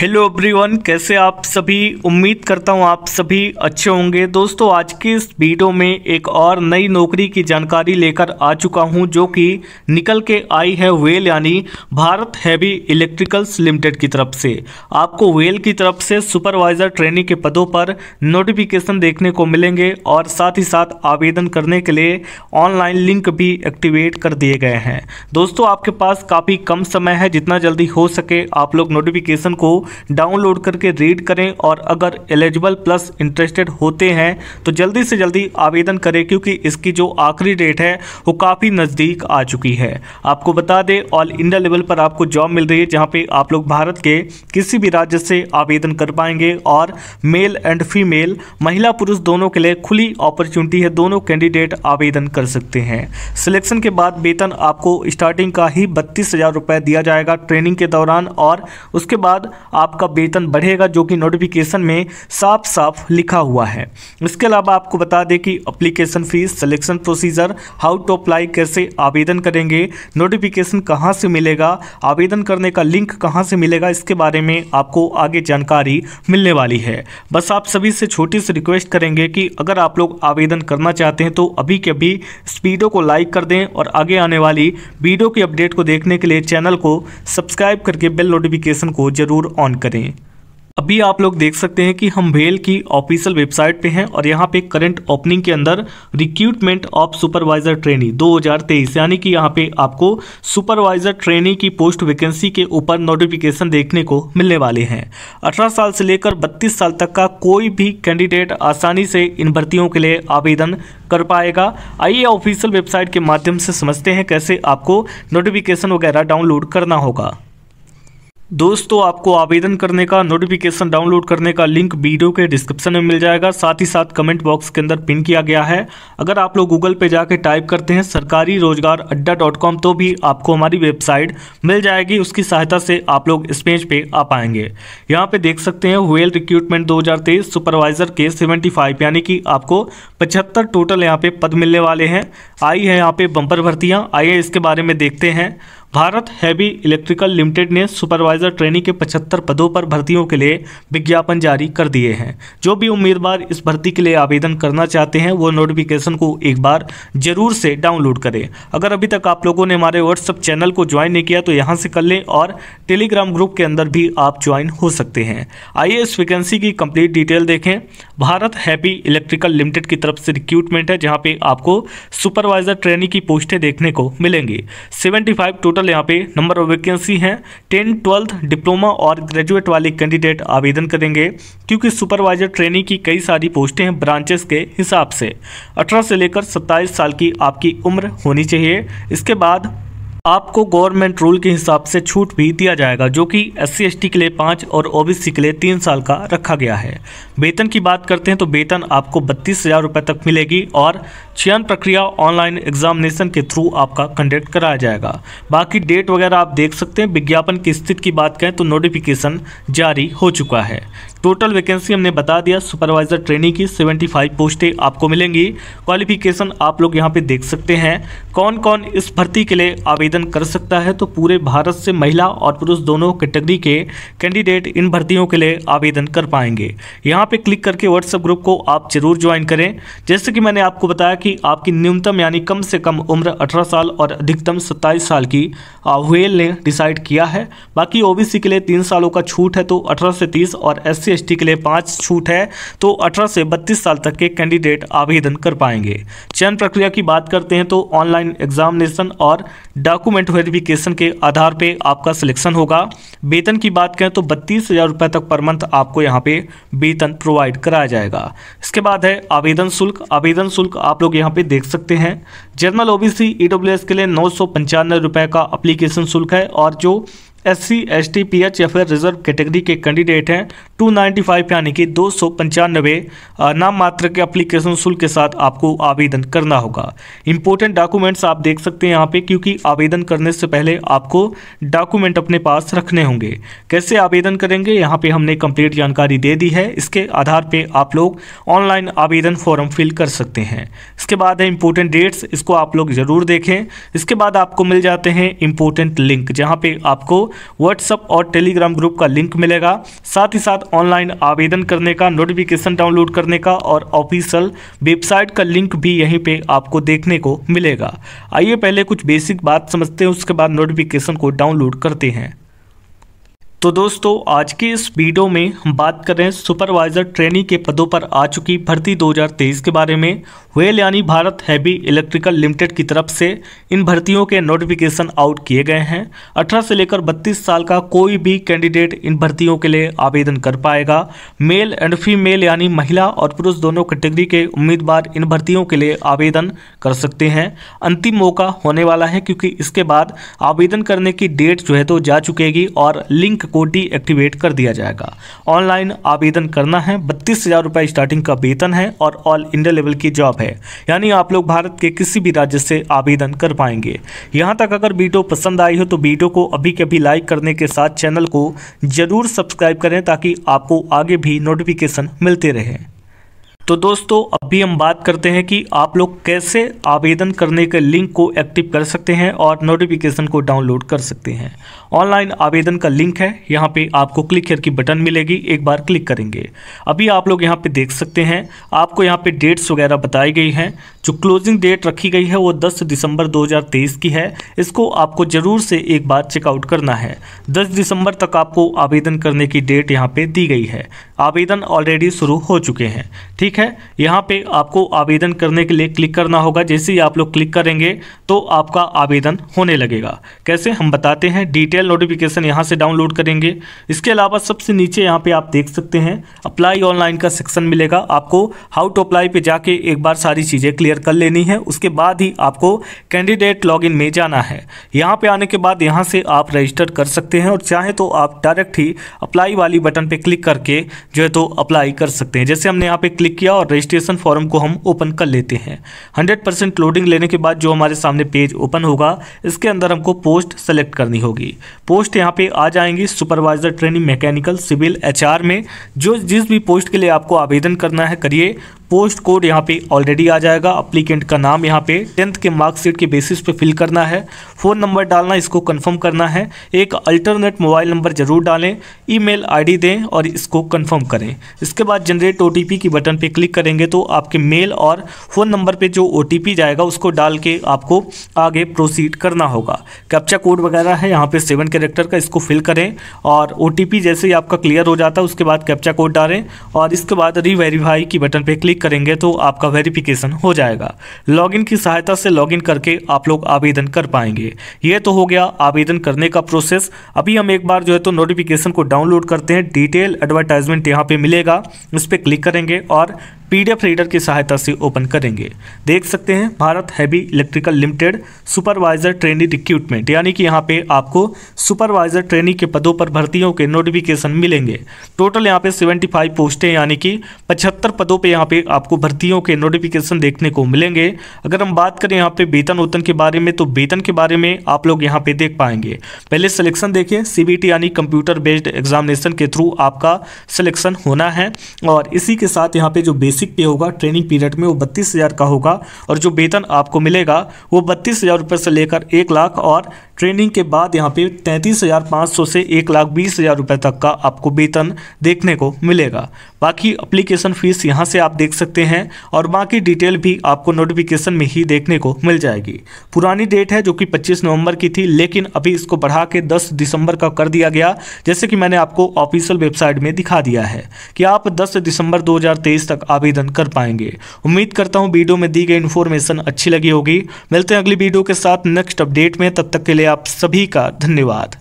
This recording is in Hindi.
हेलो एवरीवन कैसे आप सभी उम्मीद करता हूं आप सभी अच्छे होंगे दोस्तों आज की इस वीडियो में एक और नई नौकरी की जानकारी लेकर आ चुका हूं जो कि निकल के आई है वेल यानी भारत हैवी इलेक्ट्रिकल्स लिमिटेड की तरफ से आपको वेल की तरफ से सुपरवाइजर ट्रेनिंग के पदों पर नोटिफिकेशन देखने को मिलेंगे और साथ ही साथ आवेदन करने के लिए ऑनलाइन लिंक भी एक्टिवेट कर दिए गए हैं दोस्तों आपके पास काफ़ी कम समय है जितना जल्दी हो सके आप लोग नोटिफिकेशन को डाउनलोड करके रीड करें और अगर एलिजिबल प्लस इंटरेस्टेड होते हैं तो जल्दी से जल्दी आवेदन करें क्योंकि इसकी जो आखिरी डेट है वो काफ़ी नज़दीक आ चुकी है आपको बता दें ऑल इंडिया लेवल पर आपको जॉब मिल रही है जहाँ पर आप लोग भारत के किसी भी राज्य से आवेदन कर पाएंगे और मेल एंड फीमेल महिला पुरुष दोनों के लिए खुली अपॉर्चुनिटी है दोनों कैंडिडेट आवेदन कर सकते हैं सिलेक्शन के बाद वेतन आपको स्टार्टिंग का ही बत्तीस हज़ार रुपए दिया जाएगा ट्रेनिंग के दौरान और उसके बाद आपका वेतन बढ़ेगा जो कि नोटिफिकेशन में साफ साफ लिखा हुआ है इसके अलावा आपको बता दें कि application fees selection procedure how to apply कैसे आवेदन करेंगे नोटिफिकेशन कहाँ से मिलेगा आवेदन करने का लिंक कहाँ से मिलेगा इसके बारे में आपको आगे जानकारी मिलने वाली है बस आप सभी से छोटी सी रिक्वेस्ट करेंगे कि अगर आप लोग आवेदन करना चाहते हैं तो अभी के अभी इस वीडियो को लाइक कर दें और आगे आने वाली वीडियो की अपडेट को देखने के लिए चैनल को सब्सक्राइब करके बेल नोटिफिकेशन को जरूर ऑन ऑन करें अभी आप लोग देख सकते हैं कि हम भेल की ऑफिशियल वेबसाइट पे हैं और यहाँ पे करंट ओपनिंग के अंदर रिक्रूटमेंट ऑफ सुपरवाइजर ट्रेनी 2023 यानी कि यहाँ पे आपको सुपरवाइजर ट्रेनी की पोस्ट वैकेंसी के ऊपर नोटिफिकेशन देखने को मिलने वाले हैं 18 साल से लेकर 32 साल तक का कोई भी कैंडिडेट आसानी से इन भर्तियों के लिए आवेदन कर पाएगा आइए ऑफिशियल वेबसाइट के माध्यम से समझते हैं कैसे आपको नोटिफिकेशन वगैरह डाउनलोड करना होगा दोस्तों आपको आवेदन करने का नोटिफिकेशन डाउनलोड करने का लिंक वीडियो के डिस्क्रिप्शन में मिल जाएगा साथ ही साथ कमेंट बॉक्स के अंदर पिन किया गया है अगर आप लोग गूगल पे जाके टाइप करते हैं सरकारी रोजगार अड्डा डॉट कॉम तो भी आपको हमारी वेबसाइट मिल जाएगी उसकी सहायता से आप लोग इस पेज पे आ पाएंगे यहाँ पे देख सकते हैं हुएल रिक्रूटमेंट दो सुपरवाइजर के सेवेंटी यानी कि आपको पचहत्तर टोटल यहाँ पे पद मिलने वाले हैं आई है यहाँ पे बम्पर भर्तियाँ आइए इसके बारे में देखते हैं भारत हैवी इलेक्ट्रिकल लिमिटेड ने सुपरवाइजर ट्रेनिंग के 75 पदों पर भर्तियों के लिए विज्ञापन जारी कर दिए हैं जो भी उम्मीदवार इस भर्ती के लिए आवेदन करना चाहते हैं वो नोटिफिकेशन को एक बार जरूर से डाउनलोड करें अगर अभी तक आप लोगों ने हमारे व्हाट्सअप चैनल को ज्वाइन नहीं किया तो यहाँ से कर लें और टेलीग्राम ग्रुप के अंदर भी आप ज्वाइन हो सकते हैं आइए इस वैकेंसी की कंप्लीट डिटेल देखें भारत हैप्पी इलेक्ट्रिकल लिमिटेड की तरफ से रिक्रूटमेंट है जहाँ पर आपको सुपरवाइजर ट्रेनिंग की पोस्टें देखने को मिलेंगी सेवेंटी टोटल टोटल यहाँ पे नंबर ऑफ वैकेंसी हैं टेन ट्वेल्थ डिप्लोमा और ग्रेजुएट वाले कैंडिडेट आवेदन करेंगे क्योंकि सुपरवाइजर ट्रेनिंग की कई सारी पोस्टें हैं ब्रांचेस के हिसाब से अठारह से लेकर सत्ताईस साल की आपकी उम्र होनी चाहिए इसके बाद आपको गवर्नमेंट रूल के हिसाब से छूट भी दिया जाएगा जो कि एस सी के लिए पाँच और ओ के लिए तीन साल का रखा गया है वेतन की बात करते हैं तो वेतन आपको बत्तीस हज़ार रुपये तक मिलेगी और चयन प्रक्रिया ऑनलाइन एग्जामिनेशन के थ्रू आपका कंडक्ट कराया जाएगा बाकी डेट वगैरह आप देख सकते हैं विज्ञापन की स्थिति की बात करें तो नोटिफिकेशन जारी हो चुका है टोटल वैकेंसी हमने बता दिया सुपरवाइजर ट्रेनिंग की 75 पोस्टें आपको मिलेंगी क्वालिफिकेशन आप लोग यहाँ पे देख सकते हैं कौन कौन इस भर्ती के लिए आवेदन कर सकता है तो पूरे भारत से महिला और पुरुष दोनों कैटेगरी के कैंडिडेट इन भर्तियों के लिए आवेदन कर पाएंगे यहाँ पे क्लिक करके व्हाट्सएप ग्रुप को आप जरूर ज्वाइन करें जैसे कि मैंने आपको बताया कि आपकी न्यूनतम यानी कम से कम उम्र अठारह साल और अधिकतम सत्ताईस साल की हुएल ने डिसाइड किया है बाकी ओबीसी के लिए तीन सालों का छूट है तो अठारह से तीस और एस सी के लिए पाँच छूट है तो अठारह से बत्तीस साल तक के कैंडिडेट आवेदन कर पाएंगे चयन प्रक्रिया की बात करते हैं तो ऑनलाइन ऑनलाइन एग्जामिनेशन और डॉक्यूमेंट वेरिफिकेशन के आधार पे आपका सिलेक्शन होगा वेतन की बात करें तो बत्तीस हज़ार रुपये तक पर मंथ आपको यहाँ पे वेतन प्रोवाइड कराया जाएगा इसके बाद है आवेदन शुल्क आवेदन शुल्क आप लोग यहाँ पे देख सकते हैं जनरल ओबीसी ईडब्ल्यूएस के लिए नौ सौ का अप्लीकेशन शुल्क है और जो S C S T P H या फिर रिजर्व कैटेगरी के कैंडिडेट हैं 295 यानी कि दो सौ पंचानवे नाम मात्र के अप्लीकेशन शुल्क के साथ आपको आवेदन करना होगा इंपॉर्टेंट डॉक्यूमेंट्स आप देख सकते हैं यहाँ पे क्योंकि आवेदन करने से पहले आपको डॉक्यूमेंट अपने पास रखने होंगे कैसे आवेदन करेंगे यहाँ पे हमने कंप्लीट जानकारी दे दी है इसके आधार पर आप लोग ऑनलाइन आवेदन फॉर्म फिल कर सकते हैं इसके बाद है इंपॉर्टेंट डेट्स इसको आप लोग ज़रूर देखें इसके बाद आपको मिल जाते हैं इंपॉर्टेंट लिंक जहाँ पे आपको व्हाट्सअप और टेलीग्राम ग्रुप का लिंक मिलेगा साथ ही साथ ऑनलाइन आवेदन करने का नोटिफिकेशन डाउनलोड करने का और ऑफिशियल वेबसाइट का लिंक भी यहीं पे आपको देखने को मिलेगा आइए पहले कुछ बेसिक बात समझते हैं उसके बाद नोटिफिकेशन को डाउनलोड करते हैं तो दोस्तों आज के इस वीडियो में हम बात कर रहे हैं सुपरवाइजर ट्रेनी के पदों पर आ चुकी भर्ती 2023 के बारे में वेल यानी भारत हैवी इलेक्ट्रिकल लिमिटेड की तरफ से इन भर्तियों के नोटिफिकेशन आउट किए गए हैं 18 से लेकर 32 साल का कोई भी कैंडिडेट इन भर्तियों के लिए आवेदन कर पाएगा मेल एंड फीमेल यानी महिला और पुरुष दोनों कैटेगरी के उम्मीदवार इन भर्तियों के लिए आवेदन कर सकते हैं अंतिम मौका होने वाला है क्योंकि इसके बाद आवेदन करने की डेट जो है तो जा चुकेगी और लिंक को एक्टिवेट कर दिया जाएगा ऑनलाइन आवेदन करना है बत्तीस हज़ार रुपये स्टार्टिंग का वेतन है और ऑल इंडिया लेवल की जॉब है यानी आप लोग भारत के किसी भी राज्य से आवेदन कर पाएंगे यहां तक अगर वीडियो पसंद आई हो तो वीडियो को अभी के अभी लाइक करने के साथ चैनल को ज़रूर सब्सक्राइब करें ताकि आपको आगे भी नोटिफिकेशन मिलते रहें तो दोस्तों अभी हम बात करते हैं कि आप लोग कैसे आवेदन करने के लिंक को एक्टिव कर सकते हैं और नोटिफिकेशन को डाउनलोड कर सकते हैं ऑनलाइन आवेदन का लिंक है यहाँ पे आपको क्लिक हेयर की बटन मिलेगी एक बार क्लिक करेंगे अभी आप लोग यहाँ पे देख सकते हैं आपको यहाँ पे डेट्स वगैरह बताई गई हैं जो क्लोजिंग डेट रखी गई है वो दस दिसंबर दो की है इसको आपको ज़रूर से एक बार चेकआउट करना है दस दिसंबर तक आपको आवेदन करने की डेट यहाँ पर दी गई है आवेदन ऑलरेडी शुरू हो चुके हैं ठीक है यहाँ पे आपको आवेदन करने के लिए क्लिक करना होगा जैसे ही आप लोग क्लिक करेंगे तो आपका आवेदन होने लगेगा कैसे हम बताते हैं डिटेल नोटिफिकेशन यहाँ से डाउनलोड करेंगे इसके अलावा सबसे नीचे यहाँ पे आप देख सकते हैं अप्लाई ऑनलाइन का सेक्शन मिलेगा आपको हाउ टू अप्लाई पर जाके एक बार सारी चीज़ें क्लियर कर लेनी है उसके बाद ही आपको कैंडिडेट लॉग में जाना है यहाँ पर आने के बाद यहाँ से आप रजिस्टर कर सकते हैं और चाहे तो आप डायरेक्ट ही अप्लाई वाली बटन पर क्लिक करके जो है तो अप्लाई कर सकते हैं जैसे हमने यहाँ पे क्लिक किया और रजिस्ट्रेशन फॉर्म को हम ओपन कर लेते हैं 100% लोडिंग लेने के बाद जो हमारे सामने पेज ओपन होगा इसके अंदर हमको पोस्ट सेलेक्ट करनी होगी पोस्ट यहाँ पे आ जाएंगी supervisor training mechanical civil H में जो जिस भी पोस्ट के लिए आपको आवेदन करना है करिए पोस्ट कोड यहाँ पे ऑलरेडी आ जाएगा अप्लीकेंट का नाम यहाँ पे टेंथ के मार्कशीट के बेसिस पे फिल करना है फ़ोन नंबर डालना इसको कंफर्म करना है एक अल्टरनेट मोबाइल नंबर जरूर डालें ईमेल आईडी दें और इसको कंफर्म करें इसके बाद जनरेट ओ की बटन पे क्लिक करेंगे तो आपके मेल और फ़ोन नंबर पर जो ओ जाएगा उसको डाल के आपको आगे प्रोसीड करना होगा कैप्चा कोड वगैरह है यहाँ पर सेवन कैरेक्टर का इसको फिल करें और ओ जैसे ही आपका क्लियर हो जाता है उसके बाद कैप्चा कोड डालें और इसके बाद रीवेरीफाई की बटन पर क्लिक क्लिक करेंगे तो आपका वेरिफिकेशन हो जाएगा लॉगिन की सहायता से लॉगिन करके आप लोग आवेदन कर पाएंगे ये तो हो गया आवेदन करने का प्रोसेस अभी हम एक बार जो है तो नोटिफिकेशन को डाउनलोड करते हैं डिटेल एडवर्टाइजमेंट यहाँ पे मिलेगा उस पर क्लिक करेंगे और पीडीएफ रीडर की सहायता से ओपन करेंगे देख सकते हैं Bharat heavy electrical limited supervisor trainee recruitment यानी कि यहाँ पे आपको सुपरवाइजर ट्रेनी के पदों पर भर्तियों के नोटिफिकेशन मिलेंगे टोटल यहाँ पे 75 पोस्टें यानी कि 75 पदों पे यहाँ पे आपको भर्तियों के नोटिफिकेशन देखने को मिलेंगे अगर हम बात करें यहाँ पे वेतन वेतन के बारे में तो वेतन के बारे में आप लोग यहाँ पे देख पाएंगे पहले सिलेक्शन देखिए सी यानी कंप्यूटर बेस्ड एग्जामिनेशन के थ्रू आपका सिलेक्शन होना है और इसी के साथ यहाँ पे जो बेस बेसिक पे होगा ट्रेनिंग पीरियड में वो बत्तीस हज़ार का होगा और जो वेतन आपको मिलेगा वो बत्तीस हज़ार रुपये से लेकर एक लाख और ट्रेनिंग के बाद यहाँ पे तैंतीस हज़ार पाँच सौ से एक लाख बीस हज़ार रुपये तक का आपको वेतन देखने को मिलेगा बाकी अप्लीकेशन फ़ीस यहाँ से आप देख सकते हैं और बाकी डिटेल भी आपको नोटिफिकेशन में ही देखने को मिल जाएगी पुरानी डेट है जो कि पच्चीस नवंबर की थी लेकिन अभी इसको बढ़ा के दस दिसंबर का कर दिया गया जैसे कि मैंने आपको ऑफिशियल वेबसाइट में दिखा दिया है कि आप दस दिसंबर दो तक आवेदन कर पाएंगे उम्मीद करता हूँ वीडियो में दी गई इन्फॉर्मेशन अच्छी लगी होगी मिलते हैं अगली वीडियो के साथ नेक्स्ट अपडेट में तब तक के लिए आप सभी का धन्यवाद